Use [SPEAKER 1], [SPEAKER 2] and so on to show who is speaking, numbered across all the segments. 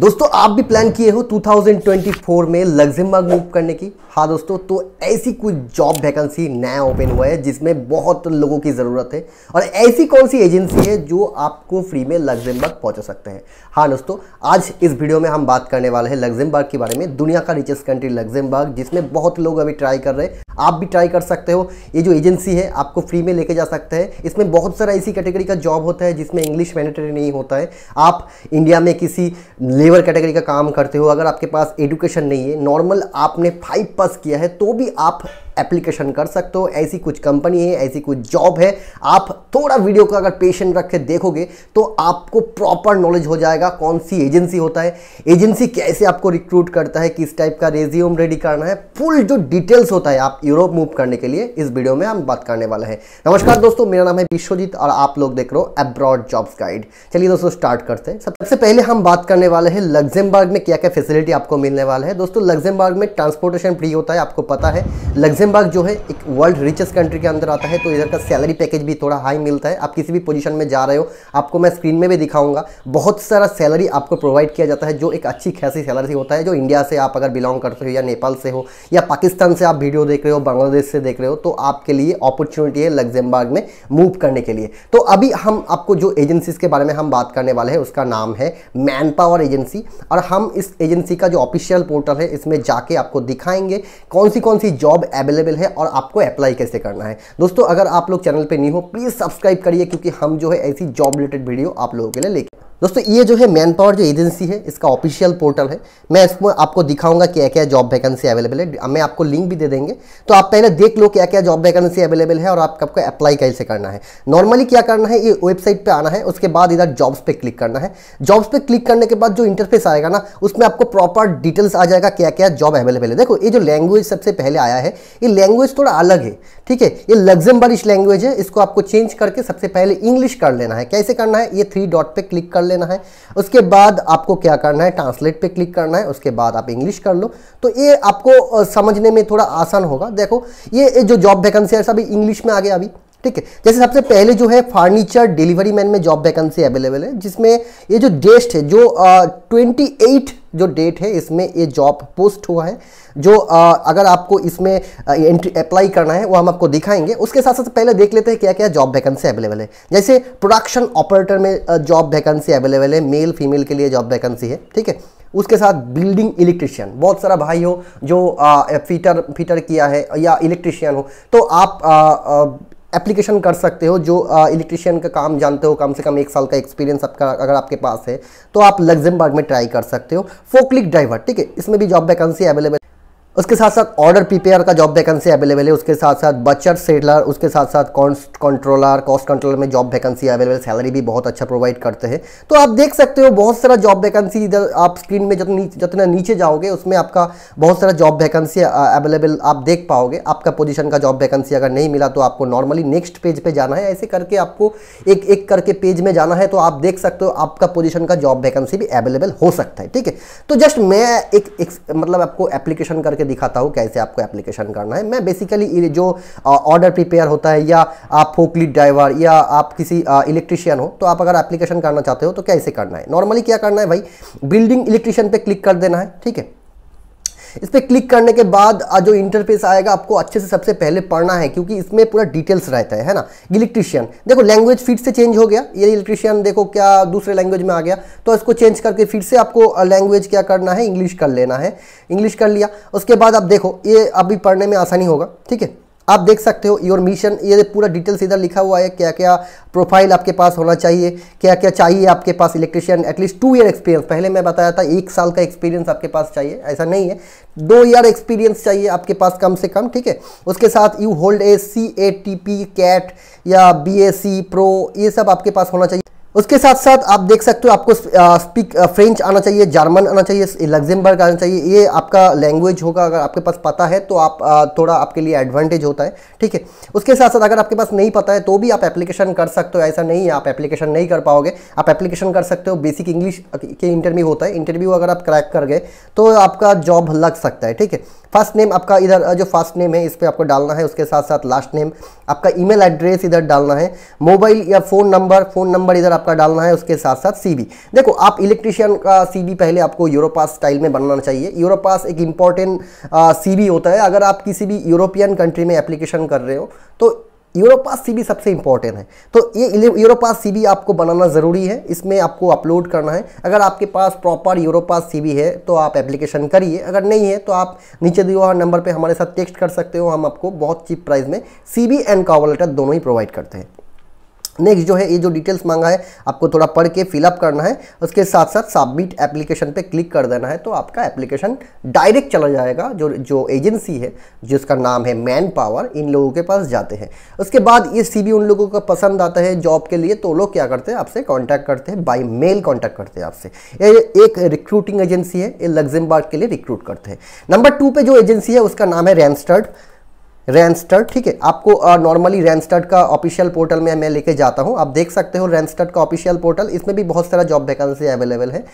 [SPEAKER 1] दोस्तों आप भी प्लान किए हो 2024 में लग्जमबर्ग मूव करने की हाँ दोस्तों तो ऐसी कुछ जॉब वैकेंसी नया ओपन हुआ है जिसमें बहुत लोगों की ज़रूरत है और ऐसी कौन सी एजेंसी है जो आपको फ्री में लग्जमबर्ग पहुंचा सकते हैं हाँ दोस्तों आज इस वीडियो में हम बात करने वाले हैं लग्जमबर्ग के बारे में दुनिया का रिचेस्ट कंट्री लग्जमबर्ग जिसमें बहुत लोग अभी ट्राई कर रहे हैं आप भी ट्राई कर सकते हो ये जो एजेंसी है आपको फ्री में लेके जा सकते हैं इसमें बहुत सारा ऐसी कैटेगरी का जॉब होता है जिसमें इंग्लिश मैनेटरी नहीं होता है आप इंडिया में किसी लेबर कैटेगरी का काम करते हो अगर आपके पास एडुकेशन नहीं है नॉर्मल आपने फाइव पास किया है तो भी आप एप्लीकेशन कर सकते हो ऐसी कुछ कंपनी है ऐसी कुछ जॉब है आप थोड़ा वीडियो को अगर पेशेंट रख के देखोगे तो आपको प्रॉपर नॉलेज हो जाएगा कौन सी एजेंसी होता है एजेंसी कैसे आपको रिक्रूट करता है किस टाइप का रेज्यूम रेडी करना है फुल जो डिटेल्स होता है आप यूरोप मूव करने के लिए इस वीडियो में हम बात करने वाले हैं नमस्कार दोस्तों मेरा नाम है विश्वजीत और आप लोग देख रहे हो अब्रॉड जॉब्स गाइड चलिए दोस्तों स्टार्ट करते हैं सबसे पहले हम बात करने वाले हैं लग्जमबर्ग में क्या क्या फैसिलिटी आपको मिलने वाला है दोस्तों लग्जमबर्ग में ट्रांसपोर्टेशन फ्री होता है आपको पता है लग्जम लग्जमबर्ग जो है एक वर्ल्ड रिचेस्ट कंट्री के अंदर आता है तो इधर का सैलरी पैकेज भी थोड़ा हाई मिलता है आप किसी भी पोजीशन में जा रहे हो आपको मैं स्क्रीन में भी दिखाऊंगा बहुत सारा सैलरी आपको प्रोवाइड किया जाता है जो एक अच्छी खासी सैलरी होता है जो इंडिया से आप अगर बिलोंग करते हो या नेपाल से हो या पाकिस्तान से आप वीडियो देख रहे हो बांग्लादेश से देख रहे हो तो आपके लिए अपॉर्चुनिटी है लग्जमबर्ग में मूव करने के लिए तो अभी हम आपको जो एजेंसीज़ के बारे में हम बात करने वाले हैं उसका नाम है मैन पावर एजेंसी और हम इस एजेंसी का जो ऑफिशियल पोर्टल है इसमें जाके आपको दिखाएंगे कौन सी कौन सी जॉब अवेलेबल अवेलेबल है और आपको अप्लाई कैसे करना है दोस्तों अगर आप लोग चैनल पर नहीं हो प्लीज़ सब्सक्राइब करिए क्योंकि हम जो है ऐसी जॉब रिलेटेड वीडियो आप लोगों के लिए लेके दोस्तों ये जो है मैन पावर जो एजेंसी है इसका ऑफिशियल पोर्टल है मैं इसमें आपको दिखाऊंगा क्या क्या जॉब वैकेंसी अवेलेबल है मैं आपको लिंक भी दे देंगे तो आप पहले देख लो क्या क्या जॉब वैकेंसी अवेलेबल है और आप आपको अप्लाई कैसे करना है नॉर्मली क्या करना है ये वेबसाइट पर आना है उसके बाद इधर जॉब्स पर क्लिक करना है जॉब्स पर क्लिक करने के बाद जो इंटरफेस आएगा ना उसमें आपको प्रॉपर डिटेल्स आ जाएगा क्या क्या जॉब अवेलेबल है देखो ये जो लैंग्वेज सबसे पहले आया है ये लैंग्वेज थोड़ा अलग है ठीक है ये लग्जमबरिश लैंग्वेज है इसको आपको चेंज करके सबसे पहले इंग्लिश कर लेना है कैसे करना है ये थ्री डॉट पर क्लिक कर लेना है उसके बाद आपको क्या करना है ट्रांसलेट पे क्लिक करना है उसके बाद आप इंग्लिश कर लो तो ये आपको समझने में थोड़ा आसान होगा देखो ये जो जॉब वैकेंसी है सभी इंग्लिश में आ गया अभी ठीक है जैसे सबसे पहले जो है फर्नीचर डिलीवरी मैन में जॉब वैकेंसी अवेलेबल है जिसमें ये जो डेस्ट है जो ट्वेंटी एट जो डेट है इसमें ये जॉब पोस्ट हुआ है जो आ, अगर आपको इसमें एंट्री अप्लाई करना है वो हम आपको दिखाएंगे उसके साथ साथ पहले देख लेते हैं क्या क्या जॉब वैकेंसी अवेलेबल है जैसे प्रोडक्शन ऑपरेटर में जॉब वैकेंसी अवेलेबल है मेल फीमेल के लिए जॉब वैकेंसी है ठीक है उसके साथ बिल्डिंग इलेक्ट्रिशियन बहुत सारा भाई हो जो आ, फीटर फीटर किया है या इलेक्ट्रिशियन हो तो आप आ, आ, एप्लीकेशन कर सकते हो जो इलेक्ट्रिशियन का काम जानते हो कम से कम एक साल का एक्सपीरियंस आपका अगर आपके पास है तो आप लग्जमबर्ग में ट्राई कर सकते हो फोकलिक ड्राइवर ठीक है इसमें भी जॉब वैकेंसी अवेलेबल उसके साथ साथ ऑर्डर पीपीआर का जॉब वैकेंसी अवेलेबल है उसके साथ साथ बचर सेटलर उसके साथ साथ कंट्रोलर कॉस्ट कंट्रोलर में जॉब वैकेंसी अवेलेबल सैलरी भी बहुत अच्छा प्रोवाइड करते हैं तो आप देख सकते हो बहुत सारा जॉब वैकेंसी इधर आप स्क्रीन में जितना नीच, जितना नीचे जाओगे उसमें आपका बहुत सारा जॉब वैकेंसी अवेलेबल आप देख पाओगे आपका पोजिशन का जॉब वैकेंसी अगर नहीं मिला तो आपको नॉर्मली नेक्स्ट पेज पर जाना है ऐसे करके आपको एक एक करके पेज में जाना है तो आप देख सकते हो आपका पोजिशन का जॉब वैकेंसी भी अवेलेबल हो सकता है ठीक है तो जस्ट मैं एक मतलब आपको एप्लीकेशन करके दिखाता हूँ कैसे आपको एप्लीकेशन करना है मैं बेसिकली जो ऑर्डर प्रिपेयर होता है या आप फोकली ड्राइवर या आप किसी इलेक्ट्रिशियन हो तो आप अगर एप्लीकेशन करना चाहते हो तो कैसे करना है नॉर्मली क्या करना है भाई बिल्डिंग इलेक्ट्रिशियन पर क्लिक कर देना है ठीक है इस पर क्लिक करने के बाद जो इंटरफेस आएगा आपको अच्छे से सबसे पहले पढ़ना है क्योंकि इसमें पूरा डिटेल्स रहता है है ना इलेक्ट्रिशियन देखो लैंग्वेज फिर से चेंज हो गया ये इलेक्ट्रिशियन देखो क्या दूसरे लैंग्वेज में आ गया तो इसको चेंज करके फिर से आपको लैंग्वेज क्या करना है इंग्लिश कर लेना है इंग्लिश कर लिया उसके बाद आप देखो ये अभी पढ़ने में आसानी होगा ठीक है आप देख सकते हो योर मिशन ये पूरा डिटेल्स इधर लिखा हुआ है क्या क्या प्रोफाइल आपके पास होना चाहिए क्या क्या चाहिए आपके पास electrician at least two year experience पहले मैं बताया था एक साल का एक्सपीरियंस आपके पास चाहिए ऐसा नहीं है दो ईयर एक्सपीरियंस चाहिए आपके पास कम से कम ठीक है उसके साथ you hold A C A T P cat या बी ए सी प्रो ये सब आपके पास होना चाहिए उसके साथ साथ आप देख सकते हो आपको स्पीक फ्रेंच आना चाहिए जर्मन आना चाहिए लग्जमबर्ग आना चाहिए ये आपका लैंग्वेज होगा अगर आपके पास पता है तो आप थोड़ा आपके लिए एडवांटेज होता है ठीक है उसके साथ साथ अगर आपके पास नहीं पता है तो भी आप एप्लीकेशन कर सकते हो ऐसा नहीं है आप एप्लीकेशन नहीं कर पाओगे आप एप्लीकेशन कर सकते हो बेसिक इंग्लिश के इंटरव्यू होता है इंटरव्यू अगर आप क्रैक कर गए तो आपका जॉब लग सकता है ठीक है फर्स्ट नेम आपका इधर जो फर्स्ट नेम है इस पर आपको डालना है उसके साथ साथ लास्ट नेम आपका ईमेल एड्रेस इधर डालना है मोबाइल या फ़ोन नंबर फ़ोन नंबर इधर आपका डालना है उसके साथ साथ सीबी देखो आप इलेक्ट्रिशियन का सीबी पहले आपको यूरोपास स्टाइल में बनाना चाहिए यूरोपास एक इंपॉर्टेंट सीवी होता है अगर आप किसी भी यूरोपियन कंट्री में एप्लीकेशन कर रहे हो तो यूरोपास सी सबसे इंपॉर्टेंट है तो ये यूरोपास सी आपको बनाना ज़रूरी है इसमें आपको अपलोड करना है अगर आपके पास प्रॉपर यूरोपास सी है तो आप एप्लीकेशन करिए अगर नहीं है तो आप नीचे दिए हुआ नंबर पर हमारे साथ टेक्स्ट कर सकते हो हम आपको बहुत चीप प्राइस में सी एंड कावर लेटर दोनों ही प्रोवाइड करते हैं नेक्स्ट जो है ये जो डिटेल्स मांगा है आपको थोड़ा पढ़ के फिलअप करना है उसके साथ साथ सबमिट एप्लीकेशन पे क्लिक कर देना है तो आपका एप्लीकेशन डायरेक्ट चला जाएगा जो जो एजेंसी है जिसका नाम है मैन पावर इन लोगों के पास जाते हैं उसके बाद ये सीबी उन लोगों का पसंद आता है जॉब के लिए तो लोग क्या करते हैं आपसे कॉन्टैक्ट करते हैं बाई मेल कॉन्टैक्ट करते हैं आपसे ये एक रिक्रूटिंग एजेंसी है ये लग्जमबर्ग के लिए रिक्रूट करते हैं नंबर टू पर जो एजेंसी है उसका नाम है रैमस्टर्ड रैनस्टर्ड ठीक है आपको नॉर्मली रैनस्टर्ड का ऑफिशियल पोर्टल में मैं लेके जाता हूँ आप देख सकते हो रैनस्टर्ड का ऑफिशियल पोर्टल इसमें भी बहुत सारा जॉब वैकेंसी अवेलेबल है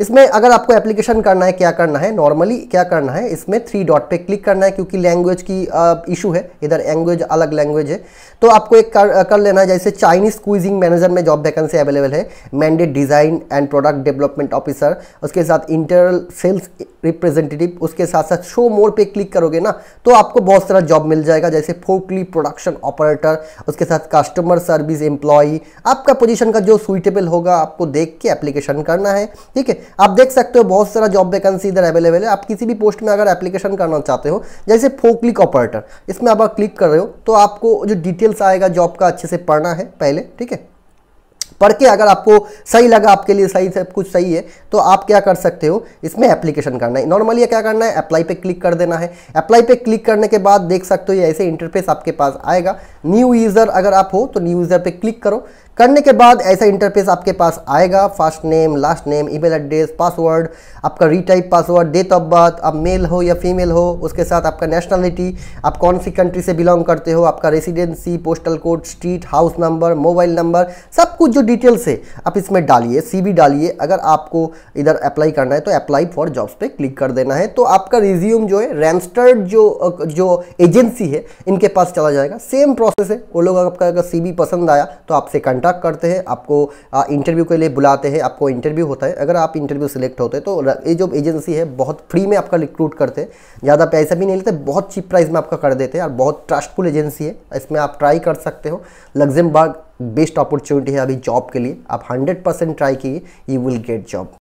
[SPEAKER 1] इसमें अगर आपको एप्लीकेशन करना है क्या करना है नॉर्मली क्या करना है इसमें थ्री डॉट पे क्लिक करना है क्योंकि लैंग्वेज की इशू है इधर लैंग्वेज अलग लैंग्वेज है तो आपको एक कर, कर लेना है जैसे चाइनीज़ क्विजिंग मैनेजर में जॉब वैकेंसी अवेलेबल है mandate design and product development officer उसके साथ इंटरनल सेल्स रिप्रेजेंटेटिव उसके साथ साथ शो मोर पे क्लिक करोगे ना तो आपको बहुत सारा जॉब मिल जाएगा जैसे फोकली प्रोडक्शन ऑपरेटर उसके साथ कस्टमर सर्विस एम्प्लॉई आपका पोजिशन का जो सुइटेबल होगा आपको देख के एप्लीकेशन करना है ठीक है आप देख सकते हो बहुत सारा जॉब वैकेंसी इधर अवेलेबल है आप किसी भी पोस्ट में अगर एप्लीकेशन करना चाहते हो जैसे फोकलिक ऑपरेटर इसमें आप क्लिक कर रहे हो तो आपको जो डिटेल्स आएगा जॉब का अच्छे से पढ़ना है पहले ठीक है पढ़ के अगर आपको सही लगा आपके लिए सही सब कुछ सही है तो आप क्या कर सकते हो इसमें एप्लीकेशन करना है नॉर्मली क्या करना है अप्लाई पे क्लिक कर देना है अप्लाई पे क्लिक करने के बाद देख सकते हो ये ऐसे इंटरफेस आपके पास आएगा न्यू यूज़र अगर आप हो तो न्यू यूज़र पे क्लिक करो करने के बाद ऐसा इंटरफेस आपके पास आएगा first name last name email address password आपका retype password date of birth आप मेल हो या फीमेल हो उसके साथ आपका नेशनलिटी आप कौन सी कंट्री से बिलोंग करते हो आपका residency postal code street house number mobile number सब कुछ जो डिटेल्स है आप इसमें डालिए सी डालिए अगर आपको इधर अप्लाई करना है तो अप्लाई फॉर जॉब्स पर क्लिक कर देना है तो आपका रिज्यूम जो है रैमस्टर्ड जो जो एजेंसी है इनके पास चला जाएगा सेम प्रोसेस है वो लोग आपका अगर सी पसंद आया तो आपसे कंटेक्ट कॉन्टैक्ट करते हैं आपको इंटरव्यू के लिए बुलाते हैं आपको इंटरव्यू होता है अगर आप इंटरव्यू सिलेक्ट होते हैं तो ये जो एजेंसी है बहुत फ्री में आपका रिक्रूट करते हैं ज़्यादा पैसा भी नहीं लेते बहुत चीप प्राइस में आपका कर देते हैं और बहुत ट्रस्टफुल एजेंसी है इसमें आप ट्राई कर सकते हो लग्जमबर्ग बेस्ट अपॉर्चुनिटी है अभी जॉब के लिए आप हंड्रेड परसेंट ट्राई कीजिए यू विल गेट जॉब